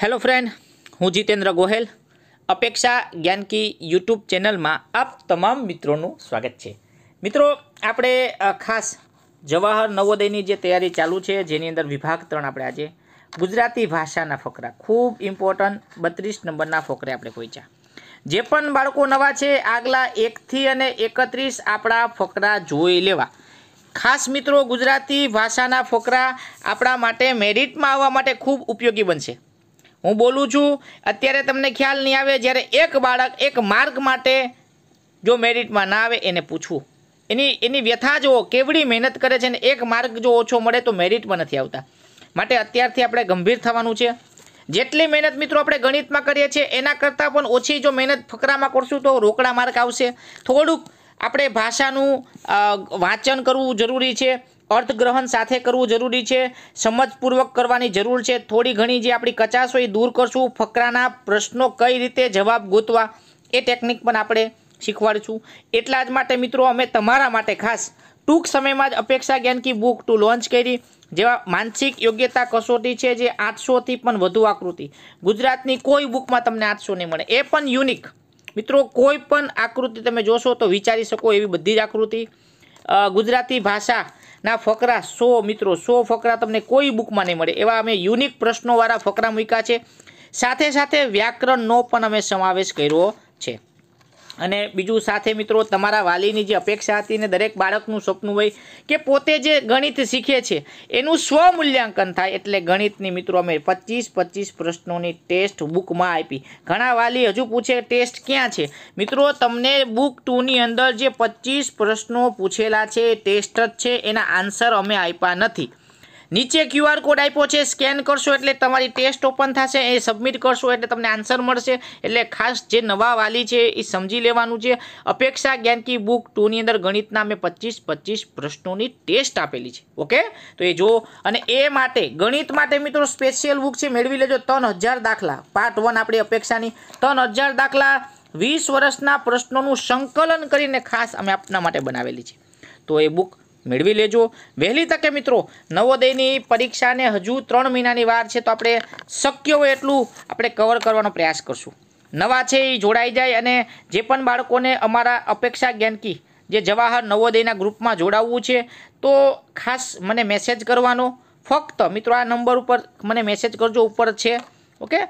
hello friend હું જીતેન્દ્ર ગોહેલ અપેક્ષા જ્ઞાનકી YouTube ચેનલમાં આપ તમામ મિત્રોનું સ્વાગત છે મિત્રો આપણે ખાસ જવાહર નવોદયની જે તૈયારી ચાલુ છે જેની અંદર વિભાગ ત્રણ આપણે આજે ગુજરાતી ભાષાના ફકરા ખૂબ ઇમ્પોર્ટન્ટ બત્રીસ નંબરના ફકરે આપણે પહોંચ્યા જે પણ બાળકો નવા છે આગલા એકથી અને એકત્રીસ આપણા ફકરા જોઈ લેવા ખાસ મિત્રો ગુજરાતી ભાષાના ફકરા આપણા માટે મેરિટમાં આવવા માટે ખૂબ ઉપયોગી બનશે હું બોલું છું અત્યારે તમને ખ્યાલ નહીં આવે જ્યારે એક બાળક એક માર્ક માટે જો મેરિટમાં ના આવે એને પૂછવું એની એની વ્યથા જુઓ કેવડી મહેનત કરે છે ને એક માર્ક જો ઓછો મળે તો મેરિટમાં નથી આવતા માટે અત્યારથી આપણે ગંભીર થવાનું છે જેટલી મહેનત મિત્રો આપણે ગણિતમાં કરીએ છીએ એના કરતાં પણ ઓછી જો મહેનત ફકરામાં કરશું તો રોકડા માર્ક આવશે થોડુંક આપણે ભાષાનું વાંચન કરવું જરૂરી છે અર્થગ્રહણ સાથે કરવું જરૂરી છે સમજપૂર્વક કરવાની જરૂર છે થોડી ઘણી જે આપણી કચાશ હોય દૂર કરશું ફકરાના પ્રશ્નો કઈ રીતે જવાબ ગોતવા એ ટેકનિક પણ આપણે શીખવાડીશું એટલા જ માટે મિત્રો અમે તમારા માટે ખાસ ટૂંક સમયમાં જ અપેક્ષા જ્ઞાન કી બુક ટુ લોન્ચ કરી જેવા માનસિક યોગ્યતા કસોટી છે જે આઠસોથી પણ વધુ આકૃતિ ગુજરાતની કોઈ બુકમાં તમને આઠસો નહીં મળે એ પણ યુનિક મિત્રો કોઈ પણ આકૃતિ તમે જોશો તો વિચારી શકો એવી બધી જ આકૃતિ ગુજરાતી ભાષાના ફકરા સો મિત્રો સો ફકરા તમને કોઈ બુકમાં નહીં મળે એવા અમે યુનિક પ્રશ્નોવાળા ફકરા મૂક્યા છે સાથે સાથે વ્યાકરણનો પણ અમે સમાવેશ કર્યો છે અને બીજું સાથે મિત્રો તમારા વાલીની જે અપેક્ષા હતી ને દરેક બાળકનું સપનું હોય કે પોતે જે ગણિત શીખે છે એનું સ્વમૂલ્યાંકન થાય એટલે ગણિતની મિત્રો અમે પચીસ પચીસ પ્રશ્નોની ટેસ્ટ બુકમાં આપી ઘણા વાલી હજુ પૂછે ટેસ્ટ ક્યાં છે મિત્રો તમને બુક ટુની અંદર જે પચીસ પ્રશ્નો પૂછેલા છે ટેસ્ટ જ છે એના આન્સર અમે આપ્યા નથી નીચે ક્યુઆર કોડ આપ્યો છે સ્કેન કરશો એટલે તમારી ટેસ્ટ ઓપન થશે એ સબમિટ કરશો એટલે તમને આન્સર મળશે એટલે ખાસ જે નવા વાલી છે એ સમજી લેવાનું છે અપેક્ષા જ્ઞાનકી બુક ટુની અંદર ગણિતના મેં પચીસ પચીસ પ્રશ્નોની ટેસ્ટ આપેલી છે ઓકે તો એ જો અને એ માટે ગણિત માટે મિત્રો સ્પેશિયલ બુક છે મેળવી લેજો ત્રણ દાખલા પાર્ટ વન આપણી અપેક્ષાની ત્રણ દાખલા વીસ વર્ષના પ્રશ્નોનું સંકલન કરીને ખાસ અમે આપના માટે બનાવેલી છે તો એ બુક મેળવી લેજો વહેલી તકે મિત્રો નવોદયની પરીક્ષાને હજુ ત્રણ મહિનાની વાર છે તો આપણે શક્ય હોય એટલું આપણે કવર કરવાનો પ્રયાસ કરશું નવા છે એ જોડાઈ જાય અને જે પણ બાળકોને અમારા અપેક્ષા જ્ઞાનકી જે જવાહર નવોદયના ગ્રુપમાં જોડાવવું છે તો ખાસ મને મેસેજ કરવાનો ફક્ત મિત્રો આ નંબર ઉપર મને મેસેજ કરજો ઉપર છે ઓકે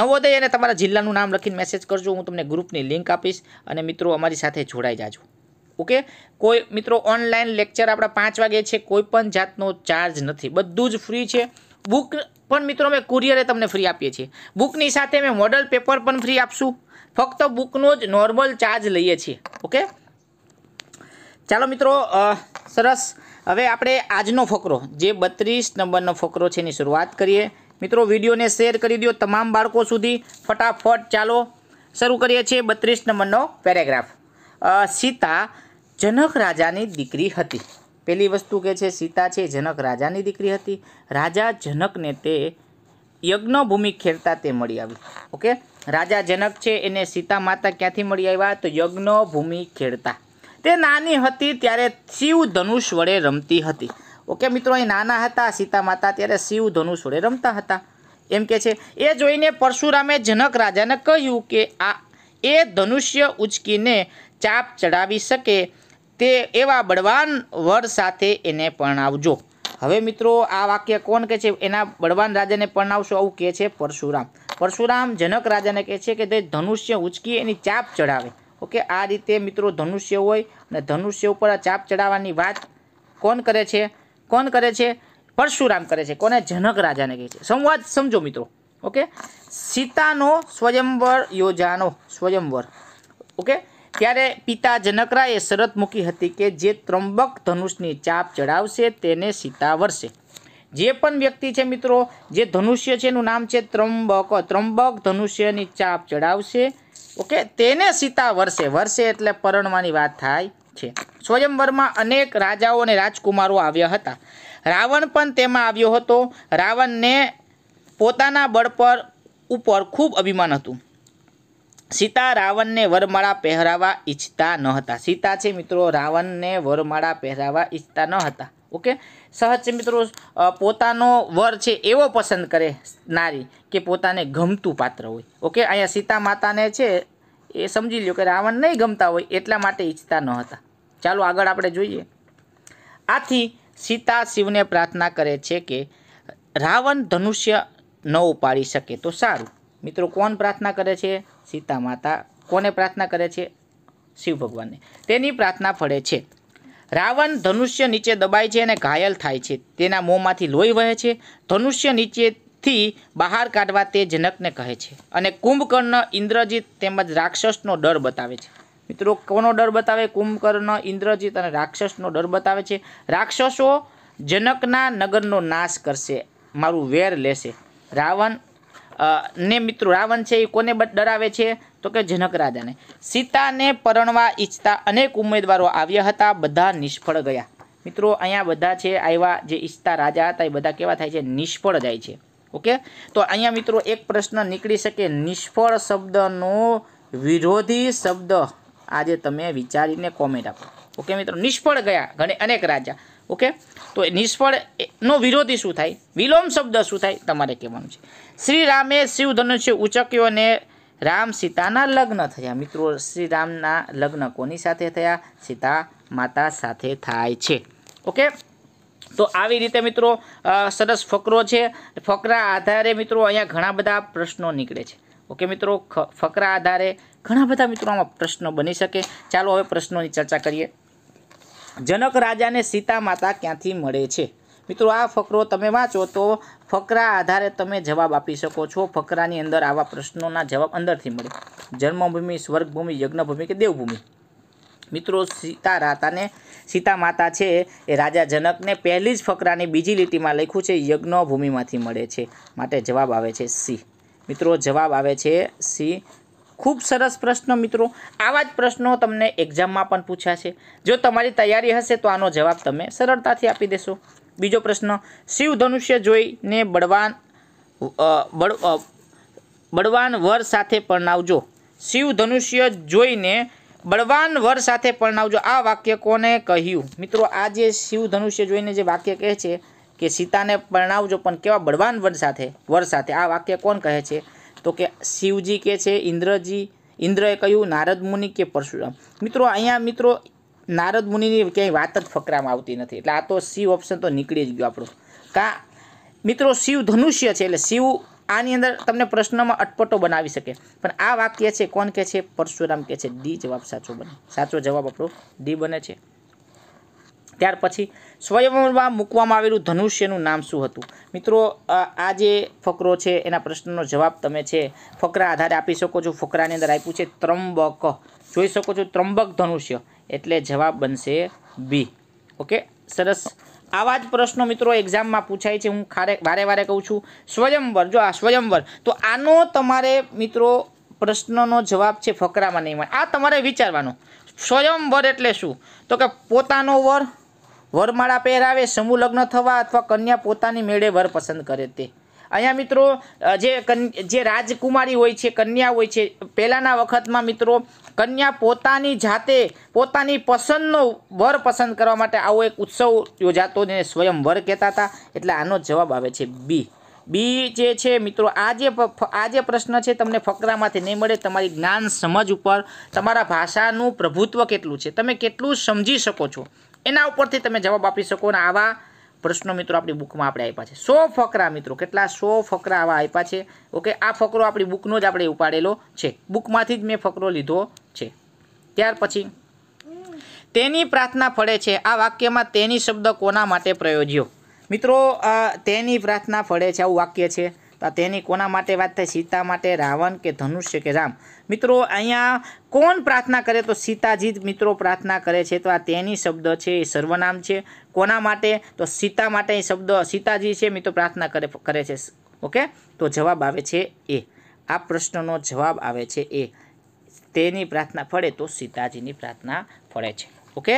નવોદય અને તમારા જિલ્લાનું નામ લખીને મેસેજ કરજો હું તમને ગ્રુપની લિંક આપીશ અને મિત્રો અમારી સાથે જોડાઈ જાજો ઓકે કોઈ મિત્રો ઓનલાઈન લેક્ચર આપણા પાંચ વાગે છે કોઈ પણ જાતનો ચાર્જ નથી બધું જ ફ્રી છે બુક પણ મિત્રો મેં કુરિયરે તમને ફ્રી આપીએ છીએ બુકની સાથે મેં મોડલ પેપર પણ ફ્રી આપશું ફક્ત બુકનો જ નોર્મલ ચાર્જ લઈએ છીએ ઓકે ચાલો મિત્રો સરસ હવે આપણે આજનો ફકરો જે બત્રીસ નંબરનો ફકરો છે એની શરૂઆત કરીએ મિત્રો વિડીયોને શેર કરી દો તમામ બાળકો સુધી ફટાફટ ચાલો શરૂ કરીએ છીએ બત્રીસ નંબરનો પેરેગ્રાફ સીતા જનક રાજાની દીકરી હતી પહેલી વસ્તુ કે છે સીતા છે જનક રાજાની દીકરી હતી રાજા જનકને તે યજ્ઞભૂમિ ખેરતા તે મળી આવી ઓકે રાજા જનક છે એને સીતા માતા ક્યાંથી મળી આવ્યા તો યજ્ઞભૂમિ ખેડતા તે નાની હતી ત્યારે શિવ ધનુષ વડે રમતી હતી ઓકે મિત્રો એ નાના હતા સીતા માતા ત્યારે શિવ ધનુષ વડે રમતા હતા એમ કે છે એ જોઈને પરશુરામે જનક રાજાને કહ્યું કે આ એ ધનુષ્ય ઉચકીને ચાપ ચડાવી શકે તે એવા બળવાન વર સાથે એને પરણાવજો હવે મિત્રો આ વાક્ય કોણ કહે છે એના બળવાન રાજાને પરણાવશો આવું કહે છે પરશુરામ પરશુરામ જનક રાજાને કહે છે કે તે ધનુષ્ય ઉચકી એની ચાપ ચડાવે ઓકે આ રીતે મિત્રો ધનુષ્ય હોય અને ધનુષ્ય ઉપર આ ચાપ ચડાવવાની વાત કોણ કરે છે કોણ કરે છે પરશુરામ કરે છે કોને જનક રાજાને કહે છે સંવાદ સમજો મિત્રો ઓકે સીતાનો સ્વયંવર યોજાનો સ્વયંવર ઓકે ત્યારે પિતા જનકરાએ શરત મૂકી હતી કે જે ત્રંબક ધનુષની ચાપ ચડાવશે તેને સીતા વરસે જે પણ વ્યક્તિ છે મિત્રો જે ધનુષ્ય છે એનું નામ છે ત્રંબક ત્રંબક ધનુષ્યની ચાપ ચડાવશે ઓકે તેને સીતા વરસે વરસે એટલે પરણવાની વાત થાય છે સ્વયંવરમાં અનેક રાજાઓ અને રાજકુમારો આવ્યા હતા રાવણ પણ તેમાં આવ્યો હતો રાવણને પોતાના બળ પર ઉપર ખૂબ અભિમાન હતું સીતા રાવણને વરમાળા પહેરાવા ઈચ્છતા ન હતા સીતા છે મિત્રો રાવણને વરમાળા પહેરાવા ઈચ્છતા ન હતા ઓકે સહજ છે મિત્રો પોતાનો વર છે એવો પસંદ કરે નારી કે પોતાને ગમતું પાત્ર હોય ઓકે અહીંયા સીતા માતાને છે એ સમજી લ્યો કે રાવણ નહીં ગમતા હોય એટલા માટે ઈચ્છતા ન હતા ચાલો આગળ આપણે જોઈએ આથી સીતા શિવને પ્રાર્થના કરે છે કે રાવણ ધનુષ્ય ન ઉપાડી શકે તો સારું મિત્રો કોણ પ્રાર્થના કરે છે સીતા માતા કોને પ્રાર્થના કરે છે શિવ ભગવાનને તેની પ્રાર્થના ફળે છે રાવણ ધનુષ્ય નીચે દબાય છે અને ઘાયલ થાય છે તેના મોંમાંથી લોહી વહે છે ધનુષ્ય નીચેથી બહાર કાઢવા તે જનકને કહે છે અને કુંભકર્ણ ઇન્દ્રજીત તેમજ રાક્ષસનો ડર બતાવે છે મિત્રો કોનો ડર બતાવે કુંભકર્ણ ઇન્દ્રજીત અને રાક્ષસનો ડર બતાવે છે રાક્ષસો જનકના નગરનો નાશ કરશે મારું વેર લેશે રાવણ ને મિત્રો રાવણ છે એ કોને ડરાવે છે તો કે જનક રાજાને સીતાને પરણવા ઈચ્છતા અનેક ઉમેદવારો આવ્યા હતા બધા નિષ્ફળ ગયા મિત્રો અહીંયા બધા છે આવ્યા જે ઈચ્છતા રાજા હતા એ બધા કેવા થાય છે નિષ્ફળ જાય છે ઓકે તો અહીંયા મિત્રો એક પ્રશ્ન નીકળી શકે નિષ્ફળ શબ્દનો વિરોધી શબ્દ આજે તમે વિચારીને કોમેન્ટ આપો ઓકે મિત્રો નિષ્ફળ ગયા ઘણે અનેક રાજા ઓકે તો નિષ્ફળનો વિરોધી શું થાય વિલોમ શબ્દ શું થાય તમારે કહેવાનું છે શ્રી રામે શિવ ધનુષ્ય ઉચક્યો અને રામ સીતાના લગ્ન થયા મિત્રો શ્રી રામના લગ્ન કોની સાથે થયા સીતા માતા સાથે થાય છે ઓકે તો આવી રીતે મિત્રો સરસ ફકરો છે ફકરા આધારે મિત્રો અહીંયા ઘણા બધા પ્રશ્નો નીકળે છે ઓકે મિત્રો ફકરા આધારે ઘણા બધા મિત્રો આમાં પ્રશ્નો બની શકે ચાલો હવે પ્રશ્નોની ચર્ચા કરીએ જનક રાજાને સીતા માતા ક્યાંથી મળે છે મિત્રો આ ફકરો તમે વાંચો તો ફકરા આધારે તમે જવાબ આપી શકો છો ફકરાની અંદર આવા પ્રશ્નોના જવાબ અંદરથી મળે જન્મભૂમિ સ્વર્ગભૂમિ યજ્ઞભૂમિ કે દેવભૂમિ મિત્રો સીતા રાતાને સીતા માતા છે એ રાજા જનકને પહેલી જ ફકરાની બીજી લીટીમાં લખ્યું છે યજ્ઞ ભૂમિમાંથી મળે છે માટે જવાબ આવે છે સી મિત્રો જવાબ આવે છે સી ખૂબ સરસ પ્રશ્નો મિત્રો આવા જ પ્રશ્નો તમને એક્ઝામમાં પણ પૂછ્યા છે જો તમારી તૈયારી હશે તો આનો જવાબ તમે સરળતાથી આપી દેશો બીજો પ્રશ્ન શિવ ધનુષ્ય જોઈને બળવાન બળવાન વર સાથે પરણાવજો શિવ ધનુષ્ય જોઈને બળવાન વર સાથે પરણાવજો આ વાક્ય કોને કહ્યું મિત્રો આ જે શિવ ધનુષ્ય જોઈને જે વાક્ય કહે છે કે સીતાને પરણાવજો પણ કેવા બળવાન વર સાથે વર સાથે આ વાક્ય કોણ કહે છે તો કે શિવજી કે છે ઇન્દ્રજી ઇન્દ્રએ કહ્યું નારદ મુનિ કે પરશુરામ મિત્રો અહીંયા મિત્રો નારદ મુનિની ક્યાંય વાત જ ફકરામાં આવતી નથી એટલે આ તો શિવ ઓપ્શન તો નીકળી જ ગયો આપણો કા મિત્રો શિવ ધનુષ્ય છે એટલે શિવ આની અંદર તમને પ્રશ્નમાં અટપટો બનાવી શકે પણ આ વાક્ય છે કોણ કે છે પરશુરામ કે છે ડી જવાબ સાચો બને સાચો જવાબ આપણો ડી બને છે ત્યાર પછી સ્વયંવરમાં મૂકવામાં આવેલું ધનુષ્યનું નામ શું હતું મિત્રો આ જે ફકરો છે એના પ્રશ્નનો જવાબ તમે છે ફકરા આધારે આપી શકો છો ફકરાની અંદર આપ્યું છે ત્રંબક જોઈ શકો છો ત્રંબક ધનુષ્ય એટલે જવાબ બનશે બી ઓકે સરસ આવા જ પ્રશ્નો મિત્રો એક્ઝામમાં પૂછાય છે હું ખારે વારે વારે કહું છું સ્વયંવર જો આ સ્વયંવર તો આનો તમારે મિત્રો પ્રશ્નનો જવાબ છે ફકરામાં નહીં મળે આ તમારે વિચારવાનો સ્વયંવર એટલે શું તો કે પોતાનો વર વરમાળા પહેરાવે સમૂહ લગ્ન થવા અથવા કન્યા પોતાની મેળે વર પસંદ કરે તે અહીંયા મિત્રો જે જે રાજકુમારી હોય છે કન્યા હોય છે પહેલાંના વખતમાં મિત્રો કન્યા પોતાની જાતે પોતાની પસંદનો વર પસંદ કરવા માટે આવો એક ઉત્સવ યોજાતો ને સ્વયં વર કહેતા હતા એટલે આનો જવાબ આવે છે બી બી જે છે મિત્રો આ જે આ જે પ્રશ્ન છે તમને ફકરામાંથી નહીં મળે તમારી જ્ઞાન સમજ ઉપર તમારા ભાષાનું પ્રભુત્વ કેટલું છે તમે કેટલું સમજી શકો છો એના ઉપરથી તમે જવાબ આપી શકો અને આવા પ્રશ્નો મિત્રો આપણી બુકમાં આપણે આપ્યા છે સો ફકરા મિત્રો કેટલા સો ફકરા આવા આપ્યા છે ઓકે આ ફકરો આપણી બુકનો જ આપણે ઉપાડેલો છે બુકમાંથી જ મેં ફકરો લીધો છે ત્યાર પછી તેની પ્રાર્થના ફળે છે આ વાક્યમાં તેની શબ્દ કોના માટે પ્રયોજ્યો મિત્રો તેની પ્રાર્થના ફળે છે આવું વાક્ય છે તો તેની કોના માટે વાત થાય સીતા માટે રાવણ કે ધનુષ્ય કે રામ મિત્રો અહીંયા કોણ પ્રાર્થના કરે તો સીતાજી જ મિત્રો પ્રાર્થના કરે છે તો આ તેની શબ્દ છે એ સર્વનામ છે કોના માટે તો સીતા માટે એ શબ્દ સીતાજી છે મિત્રો પ્રાર્થના કરે કરે છે ઓકે તો જવાબ આવે છે એ આ પ્રશ્નનો જવાબ આવે છે એ તેની પ્રાર્થના ફળે તો સીતાજીની પ્રાર્થના ફળે છે ઓકે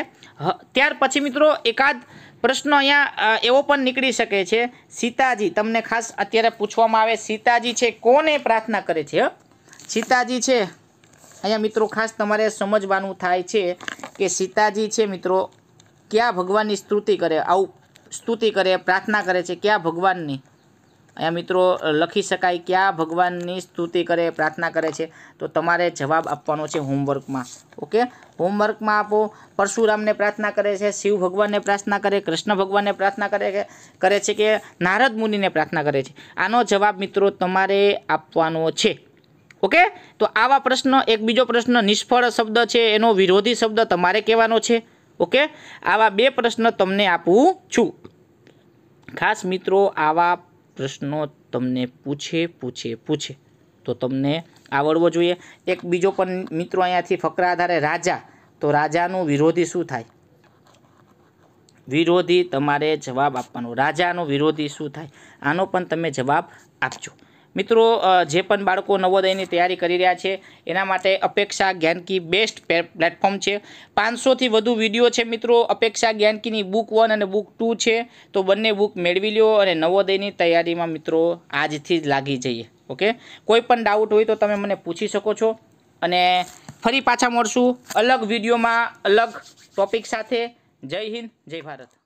ત્યાર પછી મિત્રો એકાદ પ્રશ્ન અહીંયા એવો પણ નીકળી શકે છે સીતાજી તમને ખાસ અત્યારે પૂછવામાં આવે સીતાજી છે કોને પ્રાર્થના કરે છે સીતાજી છે અહીંયા મિત્રો ખાસ તમારે સમજવાનું થાય છે કે સીતાજી છે મિત્રો કયા ભગવાનની સ્તુતિ કરે આવું સ્તુતિ કરે પ્રાર્થના કરે છે કયા ભગવાનની અહીંયા મિત્રો લખી શકાય ક્યાં ભગવાનની સ્તુતિ કરે પ્રાર્થના કરે છે તો તમારે જવાબ આપવાનો છે હોમવર્કમાં ઓકે હોમવર્કમાં આપો પરશુરામને પ્રાર્થના કરે છે શિવ ભગવાનને પ્રાર્થના કરે કૃષ્ણ ભગવાનને પ્રાર્થના કરે છે કરે છે કે નારદ મુનિને પ્રાર્થના કરે છે આનો જવાબ મિત્રો તમારે આપવાનો છે ઓકે તો આવા પ્રશ્ન એક બીજો પ્રશ્ન નિષ્ફળ શબ્દ છે એનો વિરોધી શબ્દ તમારે કહેવાનો છે ઓકે આવા બે પ્રશ્ન તમને આપું છું ખાસ મિત્રો આવા પ્રશ્નો તમને પૂછે પૂછે પૂછે તો તમને આવડવો જોઈએ એક બીજો પણ મિત્રો અહીંયાથી ફકરા આધારે રાજા તો રાજાનું વિરોધી શું થાય વિરોધી તમારે જવાબ આપવાનો રાજાનો વિરોધી શું થાય આનો પણ તમે જવાબ આપજો મિત્રો જે પણ બાળકો નવોદયની તૈયારી કરી રહ્યા છે એના માટે અપેક્ષા જ્ઞાનકી બેસ્ટ પ્લેટફોર્મ છે પાંચસોથી વધુ વિડીયો છે મિત્રો અપેક્ષા જ્ઞાનકીની બુક વન અને બુક ટુ છે તો બંને બુક મેળવી લ્યો અને નવોદયની તૈયારીમાં મિત્રો આજથી જ લાગી જઈએ ઓકે કોઈ પણ ડાઉટ હોય તો તમે મને પૂછી શકો છો અને ફરી પાછા મળશું અલગ વિડીયોમાં અલગ ટોપિક સાથે જય હિન્દ જય ભારત